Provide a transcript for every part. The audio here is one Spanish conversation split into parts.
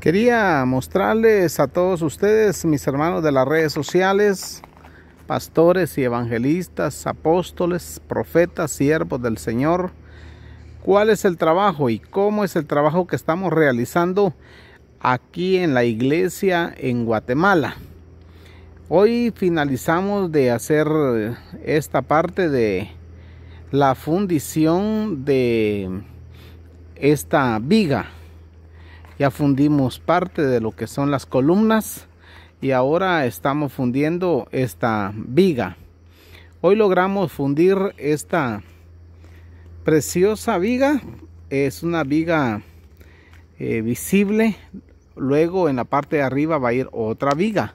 Quería mostrarles a todos ustedes, mis hermanos de las redes sociales, pastores y evangelistas, apóstoles, profetas, siervos del Señor, cuál es el trabajo y cómo es el trabajo que estamos realizando aquí en la iglesia en Guatemala. Hoy finalizamos de hacer esta parte de la fundición de esta viga ya fundimos parte de lo que son las columnas y ahora estamos fundiendo esta viga hoy logramos fundir esta preciosa viga es una viga eh, visible luego en la parte de arriba va a ir otra viga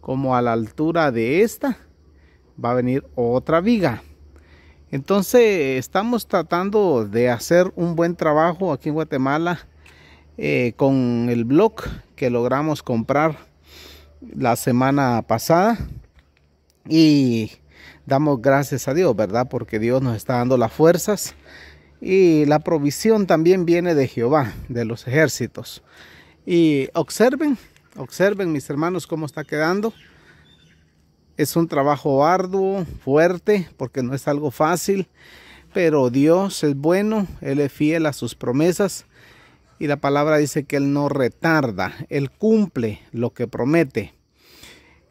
como a la altura de esta va a venir otra viga entonces estamos tratando de hacer un buen trabajo aquí en Guatemala eh, con el blog que logramos comprar la semana pasada y damos gracias a Dios, ¿verdad? Porque Dios nos está dando las fuerzas y la provisión también viene de Jehová, de los ejércitos. Y observen, observen mis hermanos cómo está quedando. Es un trabajo arduo, fuerte, porque no es algo fácil, pero Dios es bueno, Él es fiel a sus promesas y la palabra dice que Él no retarda, Él cumple lo que promete.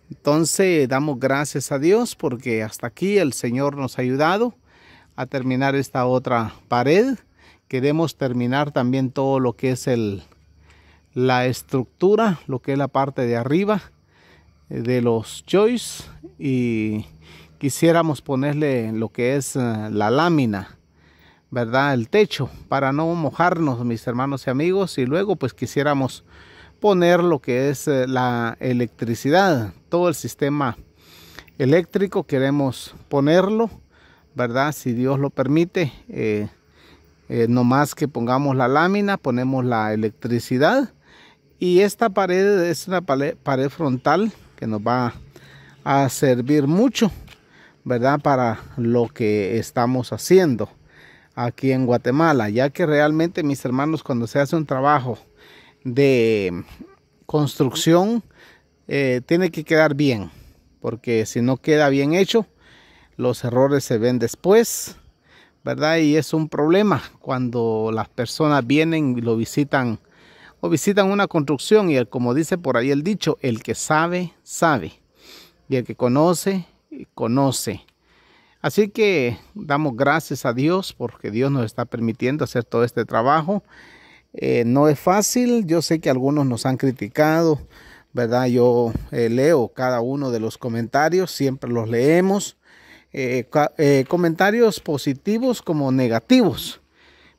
Entonces damos gracias a Dios porque hasta aquí el Señor nos ha ayudado a terminar esta otra pared. Queremos terminar también todo lo que es el, la estructura, lo que es la parte de arriba eh, de los joys y quisiéramos ponerle lo que es eh, la lámina ¿verdad? El techo para no mojarnos, mis hermanos y amigos. Y luego, pues quisiéramos poner lo que es eh, la electricidad, todo el sistema eléctrico, queremos ponerlo, ¿verdad? Si Dios lo permite, eh, eh, no más que pongamos la lámina, ponemos la electricidad. Y esta pared es una pared frontal que nos va a servir mucho, ¿verdad? Para lo que estamos haciendo aquí en Guatemala, ya que realmente mis hermanos cuando se hace un trabajo de construcción eh, tiene que quedar bien, porque si no queda bien hecho, los errores se ven después, ¿verdad? Y es un problema cuando las personas vienen y lo visitan o visitan una construcción y como dice por ahí el dicho, el que sabe, sabe. Y el que conoce, conoce. Así que damos gracias a Dios porque Dios nos está permitiendo hacer todo este trabajo. Eh, no es fácil, yo sé que algunos nos han criticado, ¿verdad? Yo eh, leo cada uno de los comentarios, siempre los leemos, eh, comentarios positivos como negativos.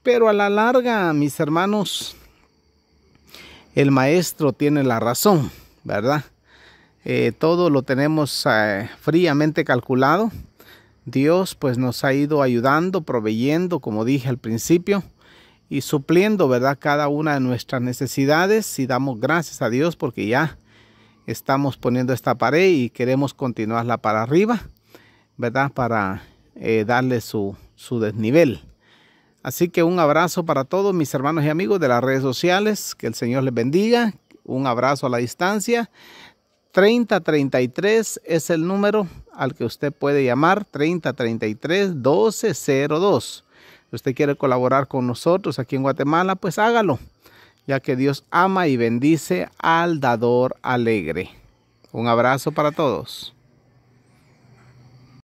Pero a la larga, mis hermanos, el maestro tiene la razón, ¿verdad? todo lo tenemos fríamente calculado Dios pues nos ha ido ayudando, proveyendo, como dije al principio, y supliendo, ¿verdad? Cada una de nuestras necesidades y damos gracias a Dios porque ya estamos poniendo esta pared y queremos continuarla para arriba, ¿verdad? Para eh, darle su, su desnivel. Así que un abrazo para todos mis hermanos y amigos de las redes sociales, que el Señor les bendiga, un abrazo a la distancia. 3033 es el número al que usted puede llamar 3033 1202. Si usted quiere colaborar con nosotros aquí en Guatemala, pues hágalo, ya que Dios ama y bendice al dador alegre. Un abrazo para todos.